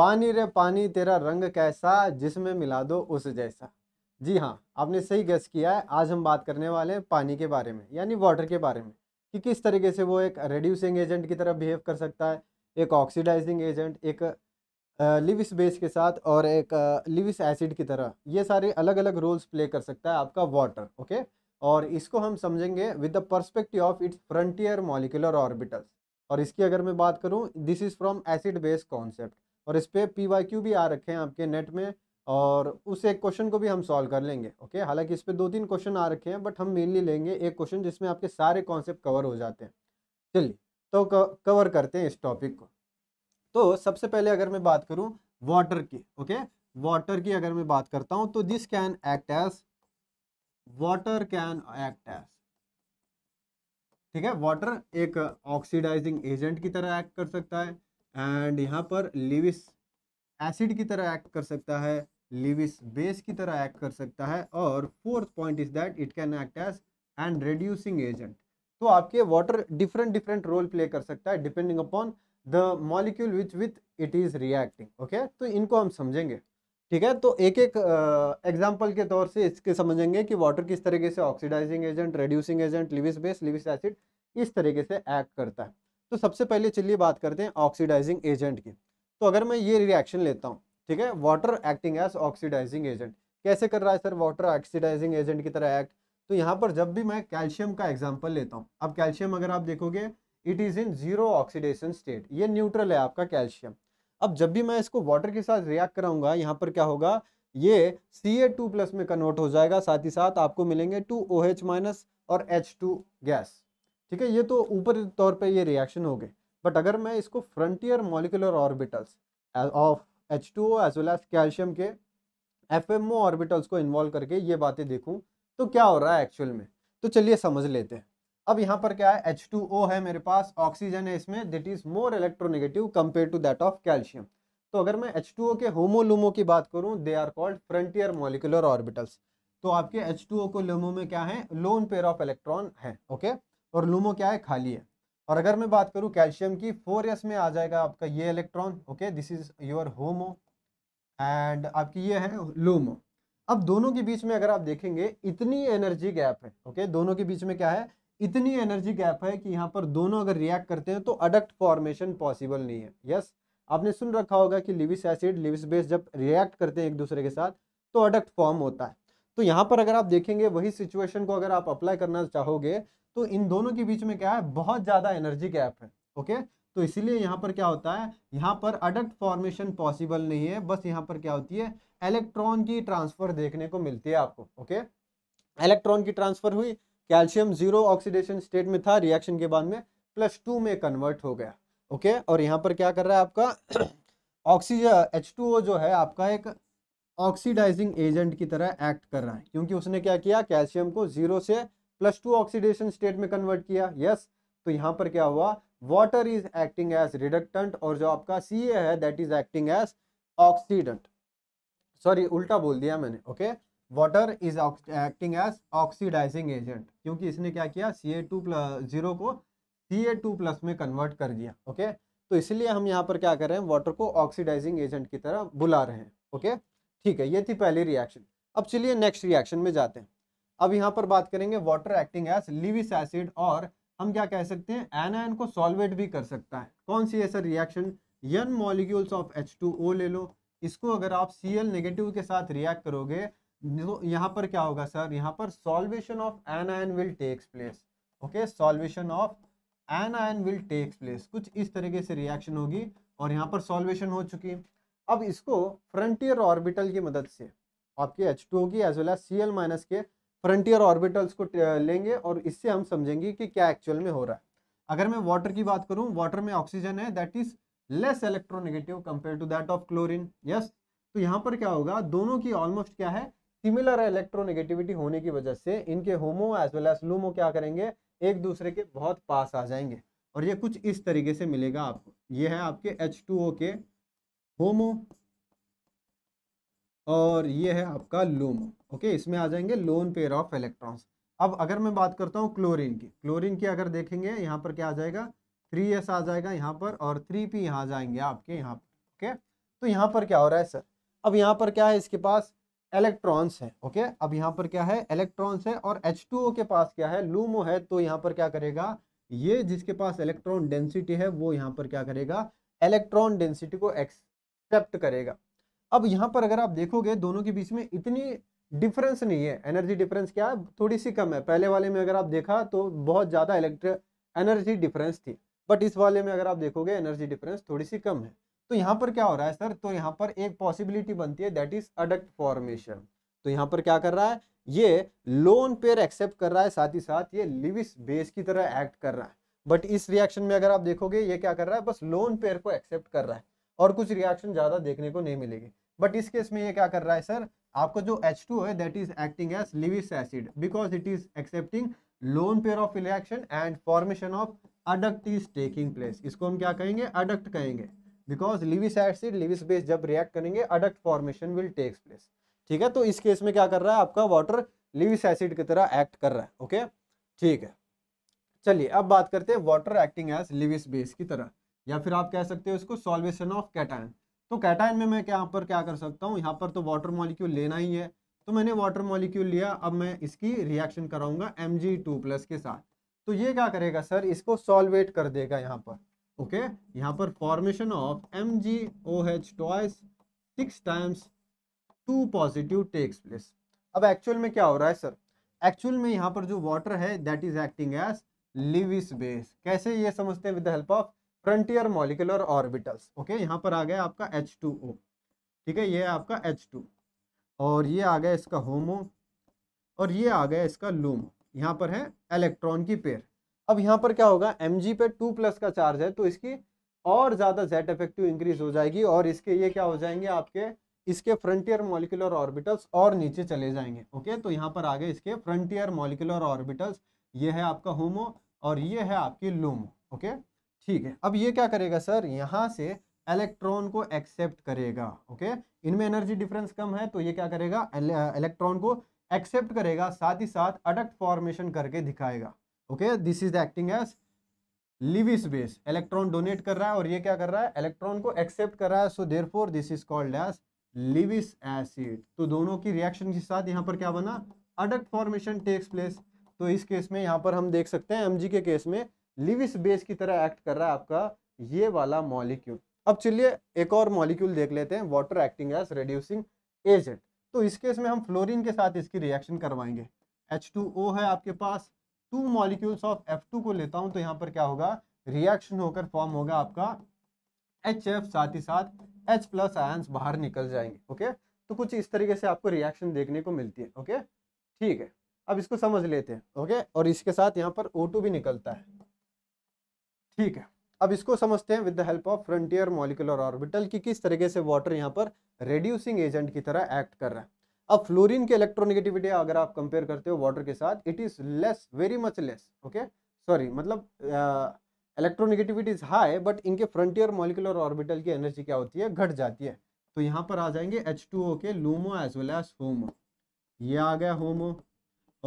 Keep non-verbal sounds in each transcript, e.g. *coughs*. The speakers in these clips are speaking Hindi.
पानी रे पानी तेरा रंग कैसा जिसमें मिला दो उस जैसा जी हाँ आपने सही गैस किया है आज हम बात करने वाले हैं पानी के बारे में यानी वाटर के बारे में कि किस तरीके से वो एक रेड्यूसिंग एजेंट की तरह बिहेव कर सकता है एक ऑक्सीडाइजिंग एजेंट एक लिविस बेस के साथ और एक लिविस एसिड की तरह ये सारे अलग अलग रोल्स प्ले कर सकता है आपका वाटर ओके और इसको हम समझेंगे with the perspective of its frontier molecular orbitals और इसकी अगर मैं बात करूँ this is from acid base concept और इस पर पी वाई क्यू भी आ रखे हैं आपके नेट में और उस एक क्वेश्चन को भी हम सॉल्व कर लेंगे ओके हालांकि इस पर दो तीन क्वेश्चन आ रखे हैं बट हम मेनली लेंगे एक क्वेश्चन जिसमें आपके सारे कॉन्सेप्ट कवर हो जाते हैं चलिए तो कवर करते हैं इस टॉपिक को तो सबसे पहले अगर मैं बात करूं वाटर की ओके वाटर की अगर मैं बात करता हूं तो this can act as water can act as ठीक है वाटर एक ऑक्सीडाइजिंग एजेंट की तरह एक्ट कर सकता है एंड यहाँ पर लिविस एसिड की तरह एक्ट कर सकता है लिविस बेस की तरह एक्ट कर सकता है और fourth point is that it can act as and reducing agent तो आपके water different different role play कर सकता है depending upon the molecule which with it is reacting okay तो इनको हम समझेंगे ठीक है तो एक एक एग्जाम्पल के तौर से इसके समझेंगे कि वाटर किस तरीके से oxidising agent reducing agent Lewis base Lewis acid इस तरीके से एक्ट करता है तो सबसे पहले चलिए बात करते हैं ऑक्सीडाइजिंग एजेंट की तो अगर मैं ये रिएक्शन लेता हूँ ठीक है water acting as oxidising agent कैसे कर रहा है सर वाटर ऑक्सीडाइजिंग एजेंट की तरह एक्ट तो यहाँ पर जब भी मैं कैल्शियम का एग्जाम्पल लेता हूँ अब कैल्शियम अगर आप देखोगे it is in zero oxidation state ये न्यूट्रल है आपका कैल्शियम अब जब भी मैं इसको वाटर के साथ रिएक्ट कराऊंगा यहाँ पर क्या होगा ये सी ए टू प्लस में कन्वर्ट हो जाएगा साथ ही साथ आपको मिलेंगे टू ओ एच माइनस और एच टू गैस ठीक है ये तो ऊपर तौर पे ये रिएक्शन हो गए बट अगर मैं इसको frontier molecular orbitals of H two O as well as calcium के एफ एम ओ ऑर्बिटल्स को इन्वॉल्व करके ये बातें देखूँ तो क्या हो रहा है एक्चुअल में तो चलिए समझ लेते हैं अब यहाँ पर क्या है एच टू ओ है मेरे पास ऑक्सीजन है इसमें this is more electronegative compare to that of calcium तो अगर मैं एच टू ओ के होमोलूमो की बात करूँ they are called frontier molecular orbitals तो आपके एच टू ओ को लूमो में क्या है लोन पेयर ऑफ इलेक्ट्रॉन है ओके okay? और लूमो क्या है खाली है और अगर मैं बात करूँ कैल्शियम की फोर एस में आ जाएगा आपका ये electron okay this is your HOMO and आपकी ये है लूमो अब दोनों के बीच में अगर आप देखेंगे इतनी एनर्जी गैप है ओके दोनों के बीच में क्या है इतनी एनर्जी गैप है कि यहाँ पर दोनों अगर रिएक्ट करते हैं तो अडक्ट फॉर्मेशन पॉसिबल नहीं है यस yes, आपने सुन रखा होगा कि लिविस एसिड लिविस बेस जब रिएक्ट करते हैं एक दूसरे के साथ तो अडक्ट फॉर्म होता है तो यहाँ पर अगर आप देखेंगे वही सिचुएशन को अगर आप अप्लाई करना चाहोगे तो इन दोनों के बीच में क्या है बहुत ज़्यादा एनर्जी गैप है ओके तो इसीलिए यहाँ पर क्या होता है यहाँ पर अडक्ट फॉर्मेशन पॉसिबल नहीं है बस यहाँ पर क्या होती है इलेक्ट्रॉन की ट्रांसफर देखने को मिलती है आपको ओके इलेक्ट्रॉन की ट्रांसफर हुई कैल्शियम जीरो ऑक्सीडेशन स्टेट में था रिएक्शन के बाद में प्लस टू में कन्वर्ट हो गया ओके और यहाँ पर क्या कर रहा है आपका ऑक्सीजन *coughs* एच जो है आपका एक ऑक्सीडाइजिंग एजेंट की तरह एक्ट कर रहा है क्योंकि उसने क्या किया कैल्शियम को जीरो से प्लस टू ऑक्सीडेशन स्टेट में कन्वर्ट किया यस yes. तो यहाँ पर क्या हुआ water is acting as reductant और जो आपका सी ए है that is acting as oxidant sorry उल्टा बोल दिया मैंने okay water is acting as oxidising agent क्योंकि इसने क्या किया C A two plus zero को सी ए टू प्लस में कन्वर्ट कर दिया ओके okay? तो इसलिए हम यहाँ पर क्या कर रहे हैं वाटर को ऑक्सीडाइजिंग एजेंट की तरह बुला रहे हैं ओके okay? ठीक है ये थी पहली रिएक्शन अब चलिए नेक्स्ट रिएक्शन में जाते हैं अब यहाँ पर बात करेंगे water acting as Lewis acid और हम क्या कह सकते हैं एन एन को सॉल्वेट भी कर सकता है कौन सी ऐसा रिएक्शन यन molecules of H two O ले लो इसको अगर आप सी एल नेगेटिव के साथ रिएक्ट करोगे तो यहाँ पर क्या होगा सर यहाँ पर solvation of an will takes place okay solvation of an anion will takes place कुछ इस तरीके से रिएक्शन होगी और यहाँ पर सॉल्वेशन हो चुकी अब इसको फ्रंटियर ऑर्बिटल की मदद से आपके एच टू होगी as well as C L minus के फ्रंटियर ऑर्बिटल्स को लेंगे और इससे हम समझेंगे कि क्या एक्चुअल में हो रहा है अगर मैं वाटर की बात करूं वाटर में ऑक्सीजन है that is less electronegative compare to that of chlorine yes तो यहाँ पर क्या होगा दोनों की ऑलमोस्ट क्या है सिमिलर इलेक्ट्रोनेगेटिविटी होने की वजह से इनके HOMO as well as LUMO क्या करेंगे एक दूसरे के बहुत पास आ जाएंगे और ये कुछ इस तरीके से मिलेगा आपको ये है आपके एच के होमो और ये है आपका लूमो ओके इसमें आ जाएंगे लोन पेयर ऑफ इलेक्ट्रॉन्स अब अगर मैं बात करता हूँ क्लोरीन की क्लोरीन की अगर देखेंगे यहाँ पर क्या आ जाएगा थ्री एस आ जाएगा यहाँ पर और थ्री पी यहाँ जाएंगे आपके यहाँ पर ओके तो यहाँ पर क्या हो रहा है सर अब यहाँ पर क्या है इसके पास इलेक्ट्रॉन्स है ओके अब यहाँ पर क्या है इलेक्ट्रॉन्स है और एच टू ओ के पास क्या है लूमो है तो यहाँ पर क्या करेगा ये जिसके पास इलेक्ट्रॉन डेंसिटी है वो यहाँ पर क्या करेगा इलेक्ट्रॉन डेंसिटी को एक्सेप्ट करेगा अब यहाँ पर अगर आप देखोगे दोनों के बीच में इतनी डिफरेंस नहीं है एनर्जी डिफरेंस क्या है थोड़ी सी कम है पहले वाले में अगर आप देखा तो बहुत ज़्यादा इलेक्ट्रिक एनर्जी डिफरेंस थी बट इस वाले में अगर आप देखोगे एनर्जी डिफरेंस थोड़ी सी कम है तो यहाँ पर क्या हो रहा है सर तो यहाँ पर एक पॉसिबिलिटी बनती है दैट इज अडक्ट फॉर्मेशन तो यहाँ पर क्या कर रहा है ये लोन पेयर एक्सेप्ट कर रहा है साथ ही साथ ये लिविस बेस की तरह एक्ट कर रहा है बट इस रिएक्शन में अगर आप देखोगे ये क्या कर रहा है बस लोन पेयर को एक्सेप्ट कर रहा है और कुछ रिएक्शन ज़्यादा देखने को नहीं मिलेगी बट इस केस में ये क्या कर रहा है सर आपको जो एच टू है that is acting as Lewis acid because it is accepting lone pair of electron and formation of adduct is taking place इसको हम क्या कहेंगे अडक्ट कहेंगे because Lewis acid Lewis base जब रिएक्ट करेंगे adduct formation will takes place ठीक है तो इस केस में क्या कर रहा है आपका वाटर लिविस एसिड की तरह एक्ट कर रहा है ओके ठीक है चलिए अब बात करते हैं water acting as Lewis base की तरह या फिर आप कह सकते हो इसको सॉल्वेशन ऑफ कैटाइन तो कैटाइन में मैं यहाँ पर क्या कर सकता हूँ यहाँ पर तो वाटर मॉलिक्यूल लेना ही है तो मैंने वाटर मॉलिक्यूल लिया अब मैं इसकी रिएक्शन कराऊंगा एम जी टू प्लस के साथ तो ये क्या करेगा सर इसको सॉल्वेट कर देगा यहाँ पर ओके यहाँ पर formation of M G O H twice six times two positive takes place अब एक्चुअल में क्या हो रहा है सर एक्चुअल में यहाँ पर जो वाटर है that is acting as Lewis base कैसे ये समझते हैं with the help of frontier molecular orbitals okay यहाँ पर आ गया आपका एच टू ओ ठीक है ये आपका एच टू और ये आ गया इसका होमो और ये आ गया इसका लूमो यहाँ पर है इलेक्ट्रॉन की पेयर अब यहाँ पर क्या होगा एम पे टू प्लस का चार्ज है तो इसकी और ज़्यादा जेड इफेक्टिव इंक्रीज हो जाएगी और इसके ये क्या हो जाएंगे आपके इसके फ्रंटियर मॉलिकुलर ऑर्बिटल्स और नीचे चले जाएंगे ओके तो यहाँ पर आ गए इसके फ्रंटियर मॉलिकुलर ऑर्बिटल्स ये है आपका होमो और ये है आपकी लूमो ओके ठीक है अब ये क्या करेगा सर यहाँ से इलेक्ट्रॉन को एक्सेप्ट करेगा ओके इनमें एनर्जी डिफरेंस कम है तो ये क्या करेगा इलेक्ट्रॉन को एक्सेप्ट करेगा साथ ही साथ अडक्ट फॉर्मेशन करके दिखाएगा okay this is acting as Lewis base electron donate कर रहा है और ये क्या कर रहा है इलेक्ट्रॉन को एक्सेप्ट कर रहा है so therefore this is called as Lewis acid तो दोनों की रिएक्शन के साथ यहाँ पर क्या बना अडक्ट फॉर्मेशन टेक्स प्लेस तो इस केस में यहाँ पर हम देख सकते हैं एम के केस में लिविस बेस की तरह एक्ट कर रहा है आपका ये वाला मॉलिक्यूल अब चलिए एक और मॉलिक्यूल देख लेते हैं water acting as reducing agent तो इस केस में हम फ्लोरीन के साथ इसकी रिएक्शन करवाएंगे H2O है आपके पास टू मॉलिक्यूल्स ऑफ F2 को लेता हूं तो यहाँ पर क्या होगा रिएक्शन होकर फॉर्म होगा आपका एच एफ साथ ही साथ H प्लस आयंस बाहर निकल जाएंगे ओके तो कुछ इस तरीके से आपको रिएक्शन देखने को मिलती है ओके ठीक है अब इसको समझ लेते हैं ओके और इसके साथ यहाँ पर टू भी निकलता है ठीक है अब इसको समझते हैं with the help of frontier molecular orbital कि किस तरीके से वाटर यहाँ पर रेड्यूसिंग एजेंट की तरह एक्ट कर रहा है अब फ्लोरीन के इलेक्ट्रोनेगेटिविटी अगर आप कंपेयर करते हो वाटर के साथ it is less very much less okay sorry मतलब इलेक्ट्रोनेगेटिविटी इज हाई बट इनके फ्रंटियर मॉलिकुलर ऑर्बिटल की एनर्जी क्या होती है घट जाती है तो यहाँ पर आ जाएंगे एच के LUMO as well as HOMO ये आ गया होमो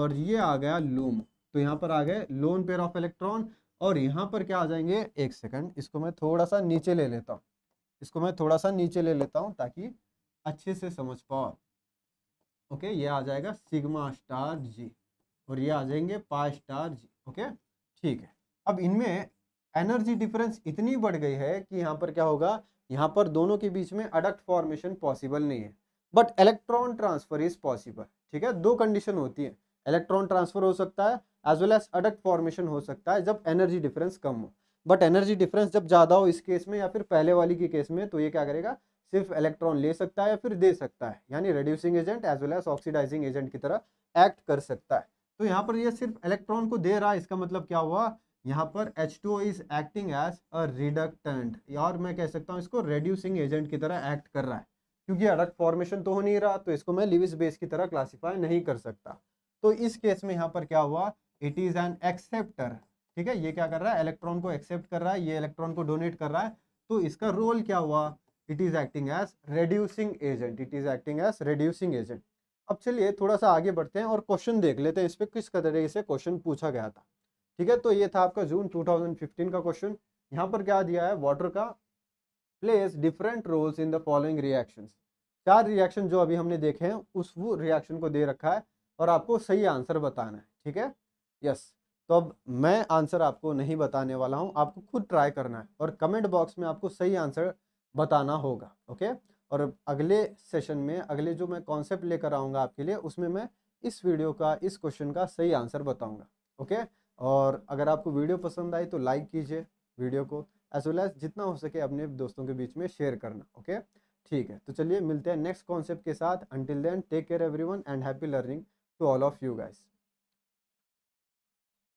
और ये आ गया लूमो तो यहाँ पर आ गए लोन पेयर ऑफ इलेक्ट्रॉन और यहाँ पर क्या आ जाएंगे एक सेकंड इसको मैं थोड़ा सा नीचे ले लेता हूँ इसको मैं थोड़ा सा नीचे ले लेता हूँ ताकि अच्छे से समझ पाओ ओके ये आ जाएगा सिग्मा स्टार जी और ये आ जाएंगे पा स्टार जी ओके ठीक है अब इनमें एनर्जी डिफरेंस इतनी बढ़ गई है कि यहाँ पर क्या होगा यहाँ पर दोनों के बीच में अडक्ट फॉर्मेशन पॉसिबल नहीं है but electron transfer is possible ठीक है दो कंडीशन होती है इलेक्ट्रॉन ट्रांसफर हो सकता है as well as adduct formation हो सकता है जब एनर्जी डिफरेंस कम हो बट एनर्जी डिफरेंस जब ज़्यादा हो इस केस में या फिर पहले वाली के केस में तो ये क्या करेगा सिर्फ इलेक्ट्रॉन ले सकता है या फिर दे सकता है यानी reducing agent as well as oxidising agent की तरह एक्ट कर सकता है तो यहाँ पर यह सिर्फ इलेक्ट्रॉन को दे रहा है इसका मतलब क्या हुआ यहाँ पर H two is acting as a reductant और मैं कह सकता हूँ इसको रेड्यूसिंग एजेंट की तरह एक्ट कर रहा है क्योंकि अडक्ट फॉर्मेशन तो हो नहीं रहा तो इसको मैं लिविस बेस की तरह क्लासीफाई नहीं कर सकता तो इस केस में यहाँ पर क्या हुआ इट इज़ एन एक्सेप्टर ठीक है ये क्या कर रहा है इलेक्ट्रॉन को एक्सेप्ट कर रहा है ये इलेक्ट्रॉन को डोनेट कर रहा है तो इसका रोल क्या हुआ it is acting as reducing agent it is acting as reducing agent अब चलिए थोड़ा सा आगे बढ़ते हैं और क्वेश्चन देख लेते हैं इस पर किस तरीके से क्वेश्चन पूछा गया था ठीक है तो ये था आपका जून 2015 का क्वेश्चन यहाँ पर क्या दिया है वाटर का plays different roles in the following reactions चार रिएक्शन जो अभी हमने देखे हैं उस वो रिएक्शन को दे रखा है और आपको सही आंसर बताना है ठीक है यस तो अब मैं आंसर आपको नहीं बताने वाला हूँ आपको खुद ट्राई करना है और कमेंट बॉक्स में आपको सही आंसर बताना होगा ओके और अगले सेशन में अगले जो मैं कॉन्सेप्ट लेकर आऊँगा आपके लिए उसमें मैं इस वीडियो का इस क्वेश्चन का सही आंसर बताऊँगा ओके और अगर आपको वीडियो पसंद आई तो लाइक कीजिए वीडियो को एज वेल एज जितना हो सके अपने दोस्तों के बीच में शेयर करना ओके ठीक है तो चलिए मिलते हैं नेक्स्ट कॉन्सेप्ट के साथ until then take care one and happy learning to all of you guys